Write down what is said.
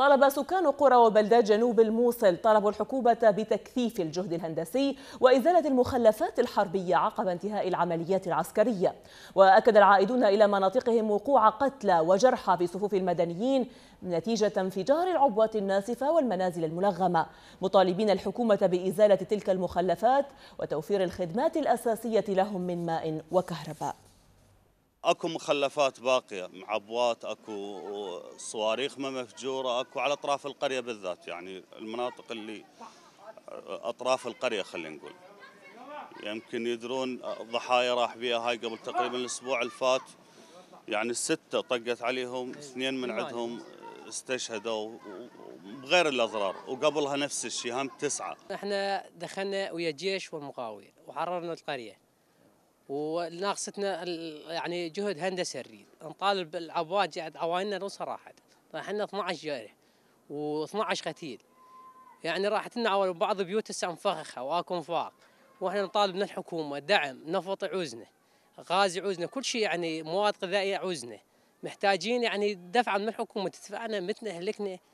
طالب سكان قرى وبلدات جنوب الموصل طلبوا الحكومة بتكثيف الجهد الهندسي وإزالة المخلفات الحربية عقب انتهاء العمليات العسكرية وأكد العائدون إلى مناطقهم وقوع قتلى وجرحى في صفوف المدنيين نتيجة انفجار العبوات الناسفة والمنازل الملغمة مطالبين الحكومة بإزالة تلك المخلفات وتوفير الخدمات الأساسية لهم من ماء وكهرباء اكو مخلفات باقيه معبوات اكو صواريخ ما مفجوره اكو على اطراف القريه بالذات يعني المناطق اللي اطراف القريه خلينا نقول يمكن يدرون ضحايا راح بيها هاي قبل تقريبا الاسبوع الفات يعني الستة طقت عليهم إيه. اثنين من إيه. عندهم استشهدوا بغير الاضرار وقبلها نفس الشيء هم تسعه. احنا دخلنا ويا الجيش والمقاوي وحررنا القريه. وناقصتنا يعني جهد هندسه الريد نطالب العباد قاعد عوايننا نص راحت طيب احنا 12 جاره و12 قتيل يعني راحت لنا اول بعض بيوت هسه مفخخه واكو انفاق واحنا نطالب من الحكومه دعم نفط عوزنا غاز عوزنا كل شيء يعني مواد غذائيه عوزنا محتاجين يعني دفعه من الحكومه تدفعنا متنا اهلكنا